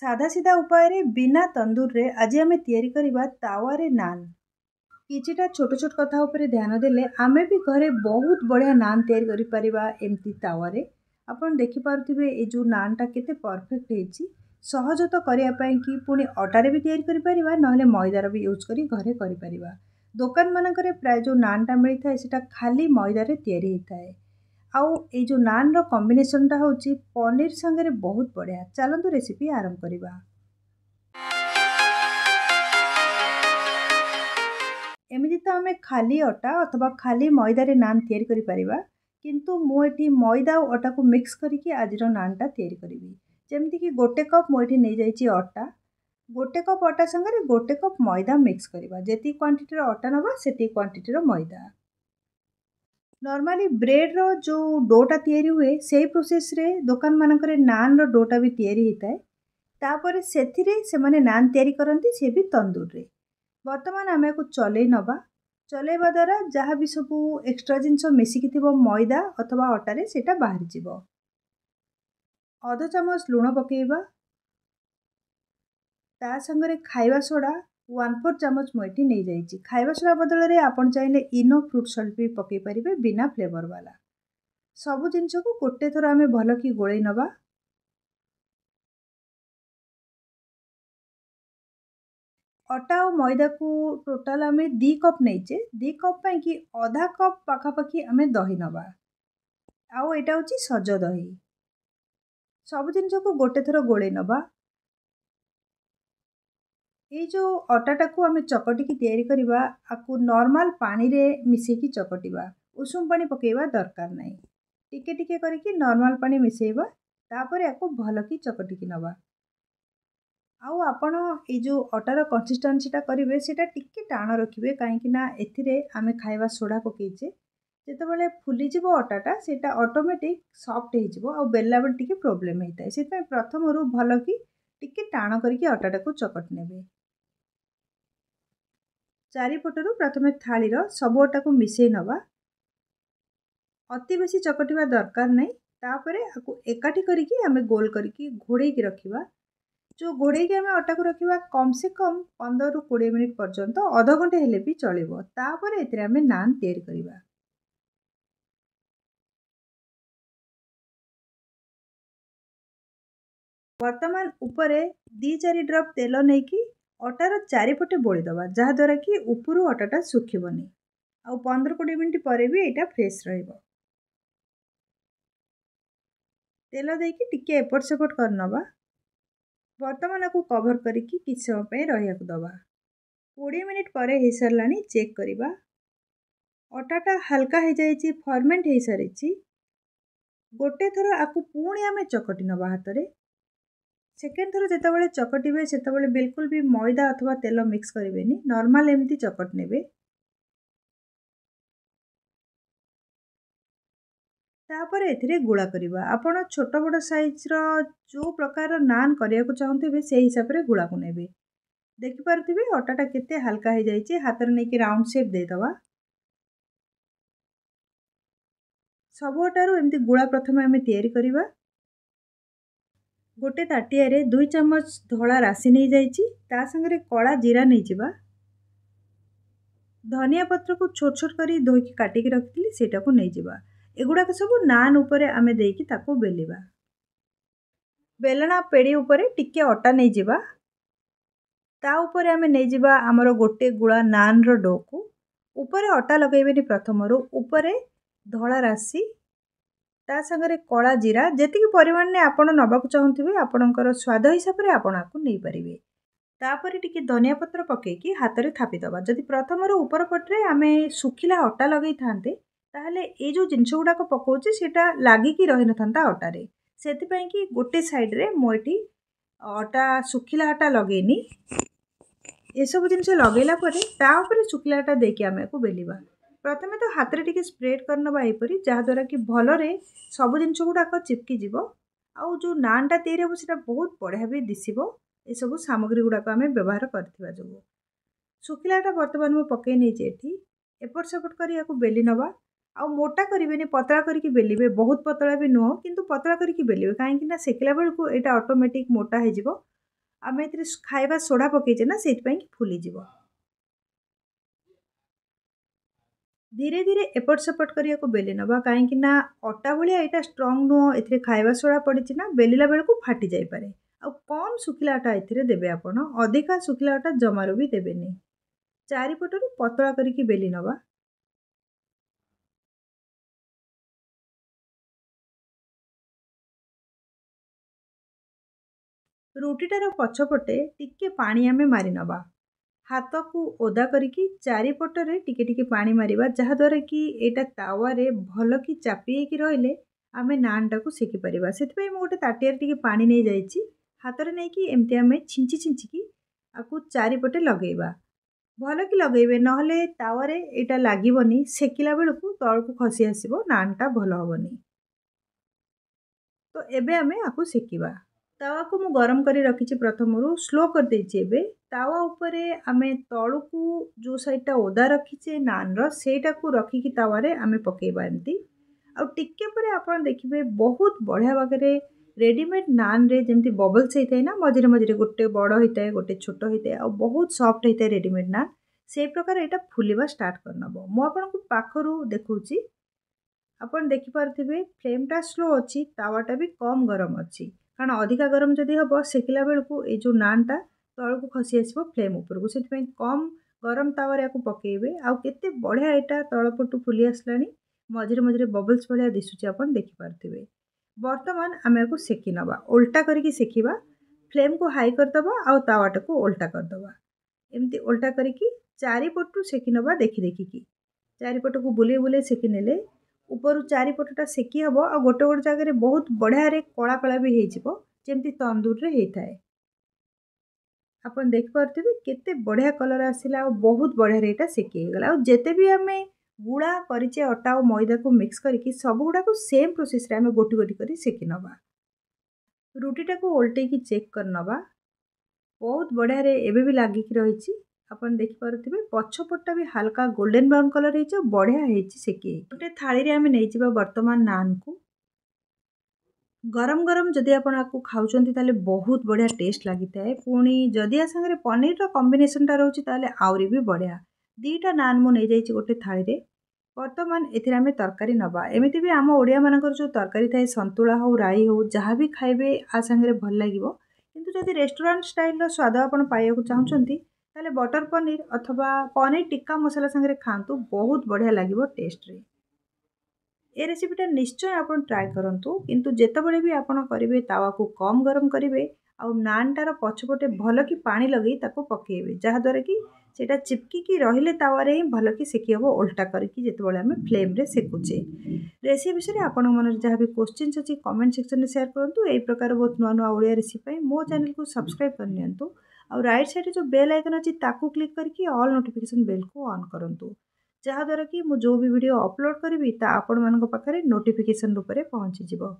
ସାଧା ସିଧା ଉପାୟରେ ବିନା ତନ୍ଦୁରରେ ଆଜି ଆମେ ତିଆରି କରିବା ତାୱାରେ ନାନ୍ କିଛିଟା ଛୋଟ ଛୋଟ କଥା ଉପରେ ଧ୍ୟାନ ଦେଲେ ଆମେ ବି ଘରେ ବହୁତ ବଢ଼ିଆ ନାନ୍ ତିଆରି କରିପାରିବା ଏମିତି ତାୱାରେ ଆପଣ ଦେଖିପାରୁଥିବେ ଏ ଯେଉଁ ନାନ୍ଟା କେତେ ପରଫେକ୍ଟ ହେଇଛି ସହଜ ତ କରିବା ପାଇଁ କି ପୁଣି ଅଟାରେ ବି ତିଆରି କରିପାରିବା ନହେଲେ ମଇଦାର ବି ୟୁଜ୍ କରି ଘରେ କରିପାରିବା ଦୋକାନମାନଙ୍କରେ ପ୍ରାୟ ଯେଉଁ ନାନ୍ଟା ମିଳିଥାଏ ସେଇଟା ଖାଲି ମଇଦାରେ ତିଆରି ହେଇଥାଏ ଆଉ ଏଇ ଯେଉଁ ନାନ୍ର କମ୍ବିନେସନ୍ଟା ହେଉଛି ପନିର ସାଙ୍ଗରେ ବହୁତ ବଢ଼ିଆ ଚାଲନ୍ତୁ ରେସିପି ଆରମ୍ଭ କରିବା ଏମିତି ତ ଆମେ ଖାଲି ଅଟା ଅଥବା ଖାଲି ମଇଦାରେ ନାନ୍ ତିଆରି କରିପାରିବା କିନ୍ତୁ ମୁଁ ଏଠି ମଇଦା ଆଉ ଅଟାକୁ ମିକ୍ସ କରିକି ଆଜିର ନାନ୍ଟା ତିଆରି କରିବି ଯେମିତିକି ଗୋଟେ କପ୍ ମୁଁ ଏଠି ନେଇଯାଇଛି ଅଟା ଗୋଟେ କପ୍ ଅଟା ସାଙ୍ଗରେ ଗୋଟେ କପ୍ ମଇଦା ମିକ୍ସ କରିବା ଯେତିକି କ୍ୱାଣ୍ଟିଟିର ଅଟା ନେବା ସେତିକି କ୍ୱାଣ୍ଟିଟିର ମଇଦା ନର୍ମାଲି ବ୍ରେଡ଼ର ଯେଉଁ ଡୋଟା ତିଆରି ହୁଏ ସେଇ ପ୍ରୋସେସ୍ରେ ଦୋକାନମାନଙ୍କରେ ନାନ୍ର ଡୋଟା ବି ତିଆରି ହୋଇଥାଏ ତାପରେ ସେଥିରେ ସେମାନେ ନାନ୍ ତିଆରି କରନ୍ତି ସେ ବି ତନ୍ଦୁରରେ ବର୍ତ୍ତମାନ ଆମେ ଏହାକୁ ଚଲେଇ ନେବା ଚଲେଇବା ଦ୍ୱାରା ଯାହା ବି ସବୁ ଏକ୍ସଟ୍ରା ଜିନିଷ ମିଶିକି ଥିବ ମଇଦା ଅଥବା ଅଟାରେ ସେଇଟା ବାହାରିଯିବ ଅଧ ଚାମଚ ଲୁଣ ପକାଇବା ତା ସାଙ୍ଗରେ ଖାଇବା ସୋଡ଼ା ୱାନ୍ ଫୋର୍ ଚାମଚ ମୁଁ ଏଠି ନେଇଯାଇଛି ଖାଇବା ସୋଡ଼ା ବଦଳରେ ଆପଣ ଚାହିଁଲେ ଇନୋ ଫ୍ରୁଟ୍ ସଲ୍ଟ ବି ପକାଇ ପାରିବେ ବିନା ଫ୍ଲେଭରବାଲା ସବୁ ଜିନିଷକୁ ଗୋଟେ ଥର ଆମେ ଭଲକି ଗୋଳେଇ ନେବା ଅଟା ଆଉ ମଇଦାକୁ ଟୋଟାଲ୍ ଆମେ ଦୁଇ କପ୍ ନେଇଛେ ଦୁଇ କପ୍ ପାଇଁ କି ଅଧା କପ୍ ପାଖାପାଖି ଆମେ ଦହି ନେବା ଆଉ ଏଇଟା ହେଉଛି ସଜ ଦହି ସବୁ ଜିନିଷକୁ ଗୋଟେ ଥର ଗୋଳେଇ ନେବା ଏଇ ଯେଉଁ ଅଟାଟାକୁ ଆମେ ଚକଟିକି ତିଆରି କରିବା ଆକୁ ନର୍ମାଲ୍ ପାଣିରେ ମିଶାଇକି ଚକଟିବା ଉଷୁମ ପାଣି ପକାଇବା ଦରକାର ନାହିଁ ଟିକେ ଟିକେ କରିକି ନର୍ମାଲ୍ ପାଣି ମିଶାଇବା ତାପରେ ଆକୁ ଭଲକି ଚକଟିକି ନେବା ଆଉ ଆପଣ ଏଇ ଯେଉଁ ଅଟାର କନସିଷ୍ଟାନ୍ସିଟା କରିବେ ସେଇଟା ଟିକେ ଟାଣ ରଖିବେ କାହିଁକିନା ଏଥିରେ ଆମେ ଖାଇବା ସୋଡ଼ା ପକାଇଛେ ଯେତେବେଳେ ଫୁଲିଯିବ ଅଟାଟା ସେଇଟା ଅଟୋମେଟିକ୍ ସଫ୍ଟ ହେଇଯିବ ଆଉ ବେଲିଲା ବେଳେ ଟିକେ ପ୍ରୋବ୍ଲେମ୍ ହେଇଥାଏ ସେଥିପାଇଁ ପ୍ରଥମରୁ ଭଲକି ଟିକେ ଟାଣ କରିକି ଅଟାଟାକୁ ଚକଟି ନେବେ ଚାରିପଟରୁ ପ୍ରଥମେ ଥାଳିର ସବୁଟାକୁ ମିଶାଇ ନେବା ଅତି ବେଶୀ ଚକଟିବା ଦରକାର ନାହିଁ ତାପରେ ଆକୁ ଏକାଠି କରିକି ଆମେ ଗୋଲ କରିକି ଘୋଡ଼େଇକି ରଖିବା ଯେଉଁ ଘୋଡ଼େଇକି ଆମେ ଅଟାକୁ ରଖିବା କମ୍ ସେ କମ୍ ପନ୍ଦରରୁ କୋଡ଼ିଏ ମିନିଟ୍ ପର୍ଯ୍ୟନ୍ତ ଅଧଘଣ୍ଟେ ହେଲେ ବି ଚଳିବ ତାପରେ ଏଥିରେ ଆମେ ନାନ୍ ତିଆରି କରିବା ବର୍ତ୍ତମାନ ଉପରେ ଦୁଇ ଚାରି ଡ୍ରପ୍ ତେଲ ନେଇକି ଅଟାର ଚାରିପଟେ ବୋଳିଦେବା ଯାହାଦ୍ୱାରା କି ଉପରୁ ଅଟାଟା ଶୁଖିବନି ଆଉ ପନ୍ଦର କୋଡ଼ିଏ ମିନିଟ୍ ପରେ ବି ଏଇଟା ଫ୍ରେଶ୍ ରହିବ ତେଲ ଦେଇକି ଟିକେ ଏପଟ ସେପଟ କରିନେବା ବର୍ତ୍ତମାନ ଆକୁ କଭର୍ କରିକି କିଛି ସମୟ ପାଇଁ ରହିବାକୁ ଦେବା କୋଡ଼ିଏ ମିନିଟ୍ ପରେ ହୋଇସାରିଲାଣି ଚେକ୍ କରିବା ଅଟାଟା ହାଲକା ହୋଇଯାଇଛି ଫର୍ମେଣ୍ଟ ହୋଇସାରିଛି ଗୋଟେ ଥର ଆକୁ ପୁଣି ଆମେ ଚକଟି ନେବା ହାତରେ ସେକେଣ୍ଡ ଥର ଯେତେବେଳେ ଚକଟିବେ ସେତେବେଳେ ବିଲକୁଲ ବି ମଇଦା ଅଥବା ତେଲ ମିକ୍ସ କରିବେନି ନର୍ମାଲ ଏମିତି ଚକଟ ନେବେ ତାପରେ ଏଥିରେ ଗୁଳା କରିବା ଆପଣ ଛୋଟ ବଡ଼ ସାଇଜ୍ର ଯେଉଁ ପ୍ରକାରର ନାନ୍ କରିବାକୁ ଚାହୁଁଥିବେ ସେହି ହିସାବରେ ଗୁଳାକୁ ନେବେ ଦେଖିପାରୁଥିବେ ଅଟାଟା କେତେ ହାଲକା ହୋଇଯାଇଛି ହାତରେ ନେଇକି ରାଉଣ୍ଡ ସେପ୍ ଦେଇଦେବା ସବୁ ଅଟାରୁ ଏମିତି ଗୁଳା ପ୍ରଥମେ ଆମେ ତିଆରି କରିବା ଗୋଟେ ତାଟିଆରେ ଦୁଇ ଚାମଚ ଧଳା ରାଶି ନେଇଯାଇଛି ତା ସାଙ୍ଗରେ କଳା ଜିରା ନେଇଯିବା ଧନିଆ ପତ୍ରକୁ ଛୋଟ ଛୋଟ କରି ଧୋଇକି କାଟିକି ରଖିଥିଲି ସେଇଟାକୁ ନେଇଯିବା ଏଗୁଡ଼ାକ ସବୁ ନାନ୍ ଉପରେ ଆମେ ଦେଇକି ତାକୁ ବେଲିବା ବେଲଣା ପେଡ଼ି ଉପରେ ଟିକିଏ ଅଟା ନେଇଯିବା ତା ଉପରେ ଆମେ ନେଇଯିବା ଆମର ଗୋଟିଏ ଗୁଳା ନାନ୍ର ଡୋକୁ ଉପରେ ଅଟା ଲଗାଇବେନି ପ୍ରଥମରୁ ଉପରେ ଧଳା ରାଶି ତା ସାଙ୍ଗରେ କଳା ଜିରା ଯେତିକି ପରିମାଣରେ ଆପଣ ନେବାକୁ ଚାହୁଁଥିବେ ଆପଣଙ୍କର ସ୍ୱାଦ ହିସାବରେ ଆପଣ ଆକୁ ନେଇପାରିବେ ତାପରେ ଟିକେ ଧନିଆ ପତ୍ର ପକାଇକି ହାତରେ ଥାପିଦେବା ଯଦି ପ୍ରଥମର ଉପର ପଟରେ ଆମେ ଶୁଖିଲା ଅଟା ଲଗାଇଥାନ୍ତେ ତାହେଲେ ଏଇ ଯେଉଁ ଜିନିଷ ଗୁଡ଼ାକ ପକାଉଛି ସେଇଟା ଲାଗିକି ରହିନଥାନ୍ତା ଅଟାରେ ସେଥିପାଇଁ କି ଗୋଟେ ସାଇଡ଼୍ରେ ମୁଁ ଏଠି ଅଟା ଶୁଖିଲା ଅଟା ଲଗାଇନି ଏସବୁ ଜିନିଷ ଲଗେଇଲା ପରେ ତା ଉପରେ ଶୁଖିଲା ଅଟା ଦେଇକି ଆମେ ଆକୁ ବେଲିବା ପ୍ରଥମେ ତ ହାତରେ ଟିକେ ସ୍ପ୍ରେଡ଼ କରିନେବା ଏହିପରି ଯାହାଦ୍ୱାରା କି ଭଲରେ ସବୁ ଜିନିଷ ଗୁଡ଼ାକ ଚିପକିଯିବ ଆଉ ଯେଉଁ ନାନ୍ଟା ତିଆରି ହେବ ସେଇଟା ବହୁତ ବଢ଼ିଆ ବି ଦିଶିବ ଏସବୁ ସାମଗ୍ରୀ ଗୁଡ଼ାକ ଆମେ ବ୍ୟବହାର କରିଥିବା ଯୋଗୁଁ ଶୁଖିଲାଟା ବର୍ତ୍ତମାନ ମୁଁ ପକାଇ ନେଇଛି ଏଠି ଏପଟ ସେପଟ କରି ୟାକୁ ବେଲି ନେବା ଆଉ ମୋଟା କରିବେନି ପତଳା କରିକି ବେଲିବେ ବହୁତ ପତଳା ବି ନୁହଁ କିନ୍ତୁ ପତଳା କରିକି ବେଲିବେ କାହିଁକିନା ସେକିଲା ବେଳକୁ ଏଇଟା ଅଟୋମେଟିକ୍ ମୋଟା ହେଇଯିବ ଆମେ ଏଥିରେ ଖାଇବା ସୋଡ଼ା ପକାଇଛେ ନା ସେଇଥିପାଇଁ କି ଫୁଲିଯିବ ଧୀରେ ଧୀରେ ଏପଟ ସେପଟ କରିବାକୁ ବେଲି ନେବା କାହିଁକି ନା ଅଟା ଭଳିଆ ଏଇଟା ଷ୍ଟ୍ରଙ୍ଗ ନୁହଁ ଏଥିରେ ଖାଇବା ସୋଡ଼ା ପଡ଼ିଛି ନା ବେଲିଲା ବେଳକୁ ଫାଟି ଯାଇପାରେ ଆଉ କମ୍ ଶୁଖିଲା ଅଟା ଏଥିରେ ଦେବେ ଆପଣ ଅଧିକା ଶୁଖିଲା ଅଟା ଜମାରୁ ବି ଦେବେନି ଚାରିପଟରୁ ପତଳା କରିକି ବେଲି ନେବା ରୁଟିଟାର ପଛପଟେ ଟିକେ ପାଣି ଆମେ ମାରିନେବା हाथ को ओदा करके चारिपटर टिके टिके पा मार जहाद्वारा कि यहाँ तावे भल कि चापी रे आम नाटा को सेकपर से मुझे ताटिया पा नहीं जा हाथ में नहीं कि एमती आम छी की आपको चारिपटे लगे भल कि लगे ना तावे यहाँ लगभग सेकला बेलू तल को खसी आसवान भल हम तो ये आम आपको सेकवा ତାୱାକୁ ମୁଁ ଗରମ କରି ରଖିଛି ପ୍ରଥମରୁ ସ୍ଲୋ କରିଦେଇଛି ଏବେ ତାୱା ଉପରେ ଆମେ ତଳକୁ ଯେଉଁ ସାଇଡ଼୍ଟା ଓଦା ରଖିଛେ ନାନ୍ର ସେଇଟାକୁ ରଖିକି ତାୱାରେ ଆମେ ପକାଇବା ଏମିତି ଆଉ ଟିକେ ପରେ ଆପଣ ଦେଖିବେ ବହୁତ ବଢ଼ିଆ ଭାବରେ ରେଡ଼ିମେଡ଼୍ ନାନ୍ରେ ଯେମିତି ବବଲ୍ସ ହେଇଥାଏ ନା ମଝିରେ ମଝିରେ ଗୋଟେ ବଡ଼ ହେଇଥାଏ ଗୋଟେ ଛୋଟ ହେଇଥାଏ ଆଉ ବହୁତ ସଫ୍ଟ ହେଇଥାଏ ରେଡ଼ିମେଡ଼୍ ନାନ୍ ସେଇ ପ୍ରକାର ଏଇଟା ଫୁଲିବା ଷ୍ଟାର୍ଟ କରିନେବ ମୁଁ ଆପଣଙ୍କୁ ପାଖରୁ ଦେଖାଉଛି ଆପଣ ଦେଖିପାରୁଥିବେ ଫ୍ଲେମ୍ଟା ସ୍ଲୋ ଅଛି ତାୱାଟା ବି କମ୍ ଗରମ ଅଛି କାରଣ ଅଧିକା ଗରମ ଯଦି ହେବ ସେକିଲା ବେଳକୁ ଏଇ ଯେଉଁ ନାନ୍ଟା ତଳକୁ ଖସି ଆସିବ ଫ୍ଲେମ୍ ଉପରକୁ ସେଥିପାଇଁ କମ୍ ଗରମ ତାୱାରେ ଆକୁ ପକାଇବେ ଆଉ କେତେ ବଢ଼ିଆ ଏଇଟା ତଳପଟୁ ଫୁଲି ଆସିଲାଣି ମଝିରେ ମଝିରେ ବବଲ୍ସ ଭଳିଆ ଦିଶୁଛି ଆପଣ ଦେଖିପାରୁଥିବେ ବର୍ତ୍ତମାନ ଆମେ ଆକୁ ସେକି ନେବା ଓଲଟା କରିକି ସେକିବା ଫ୍ଲେମ୍କୁ ହାଇ କରିଦେବା ଆଉ ତାୱାଟାକୁ ଓଲଟା କରିଦେବା ଏମିତି ଓଲଟା କରିକି ଚାରିପଟରୁ ସେକି ନେବା ଦେଖି ଦେଖିକି ଚାରିପଟକୁ ବୁଲେଇ ବୁଲେଇ ସେକି ନେଲେ ଉପରୁ ଚାରିପଟଟା ସେକି ହେବ ଆଉ ଗୋଟେ ଗୋଟେ ଜାଗାରେ ବହୁତ ବଢ଼ିଆରେ କଳା କଳା ବି ହେଇଯିବ ଯେମିତି ତନ୍ଦୁରରେ ହେଇଥାଏ ଆପଣ ଦେଖିପାରୁଥିବେ କେତେ ବଢ଼ିଆ କଲର୍ ଆସିଲା ଆଉ ବହୁତ ବଢ଼ିଆରେ ଏଇଟା ସେକି ହେଇଗଲା ଆଉ ଯେତେ ବି ଆମେ ଗୁଳା କରିଛେ ଅଟା ଆଉ ମଇଦାକୁ ମିକ୍ସ କରିକି ସବୁଗୁଡ଼ାକୁ ସେମ୍ ପ୍ରୋସେସ୍ରେ ଆମେ ଗୋଟି ଗୋଟି କରି ସେକି ନେବା ରୁଟିଟାକୁ ଓଲଟେଇକି ଚେକ୍ କରିନେବା ବହୁତ ବଢ଼ିଆରେ ଏବେ ବି ଲାଗିକି ରହିଛି ଆପଣ ଦେଖିପାରୁଥିବେ ପଛପଟଟା ବି ହାଲକା ଗୋଲ୍ଡେନ୍ ବ୍ରାଉନ୍ କଲର୍ ହେଇଛି ଆଉ ବଢ଼ିଆ ହେଇଛି ସେକି ହେଇକି ଗୋଟେ ଥାଳିରେ ଆମେ ନେଇଯିବା ବର୍ତ୍ତମାନ ନାନ୍କୁ ଗରମ ଗରମ ଯଦି ଆପଣ ଆକୁ ଖାଉଛନ୍ତି ତାହେଲେ ବହୁତ ବଢ଼ିଆ ଟେଷ୍ଟ ଲାଗିଥାଏ ପୁଣି ଯଦି ଆ ସାଙ୍ଗରେ ପନିରର କମ୍ବିନେସନ୍ଟା ରହୁଛି ତାହେଲେ ଆହୁରି ବି ବଢ଼ିଆ ଦୁଇଟା ନାନ୍ ମୁଁ ନେଇଯାଇଛି ଗୋଟେ ଥାଳିରେ ବର୍ତ୍ତମାନ ଏଥିରେ ଆମେ ତରକାରୀ ନେବା ଏମିତି ବି ଆମ ଓଡ଼ିଆମାନଙ୍କର ଯେଉଁ ତରକାରୀ ଥାଏ ସନ୍ତୁଳା ହେଉ ରାଇ ହେଉ ଯାହା ବି ଖାଇବେ ଆ ସାଙ୍ଗରେ ଭଲ ଲାଗିବ କିନ୍ତୁ ଯଦି ରେଷ୍ଟୁରାଣ୍ଟ ଷ୍ଟାଇଲ୍ର ସ୍ୱାଦ ଆପଣ ପାଇବାକୁ ଚାହୁଁଛନ୍ତି ତାହେଲେ ବଟର ପନିର ଅଥବା ପନିର ଟିକ୍କା ମସଲା ସାଙ୍ଗରେ ଖାଆନ୍ତୁ ବହୁତ ବଢ଼ିଆ ଲାଗିବ ଟେଷ୍ଟରେ ଏ ରେସିପିଟା ନିଶ୍ଚୟ ଆପଣ ଟ୍ରାଏ କରନ୍ତୁ କିନ୍ତୁ ଯେତେବେଳେ ବି ଆପଣ କରିବେ ତାୱାକୁ କମ୍ ଗରମ କରିବେ ଆଉ ନାନ୍ଟାର ପଛପଟେ ଭଲ କି ପାଣି ଲଗାଇ ତାକୁ ପକାଇବେ ଯାହାଦ୍ୱାରା କି ସେଇଟା ଚିପକିକି ରହିଲେ ତାୱାରେ ହିଁ ଭଲ କି ସେକି ହେବ ଓଲଟା କରିକି ଯେତେବେଳେ ଆମେ ଫ୍ଲେମ୍ରେ ସେକୁଛେ ରେସିପି ବିଷୟରେ ଆପଣଙ୍କ ମନରେ ଯାହା ବି କୋଶ୍ଚିନ୍ସ ଅଛି କମେଣ୍ଟ ସେକ୍ସନ୍ରେ ସେୟାର କରନ୍ତୁ ଏହି ପ୍ରକାର ବହୁତ ନୂଆ ନୂଆ ଓଡ଼ିଆ ରେସିପି ପାଇଁ ମୋ ଚ୍ୟାନେଲକୁ ସବସ୍କ୍ରାଇବ୍ କରିନିଅନ୍ତୁ ଆଉ ରାଇଟ୍ ସାଇଡ଼୍ରେ ଯେଉଁ ବେଲ୍ ଆଇକନ୍ ଅଛି ତାକୁ କ୍ଲିକ୍ କରିକି ଅଲ୍ ନୋଟିଫିକେସନ୍ ବେଲ୍କୁ ଅନ୍ କରନ୍ତୁ ଯାହାଦ୍ୱାରା କି ମୁଁ ଯେଉଁ ବି ଭିଡ଼ିଓ ଅପଲୋଡ଼୍ କରିବି ତାହା ଆପଣମାନଙ୍କ ପାଖରେ ନୋଟିଫିକେସନ୍ ରୂପରେ ପହଞ୍ଚିଯିବ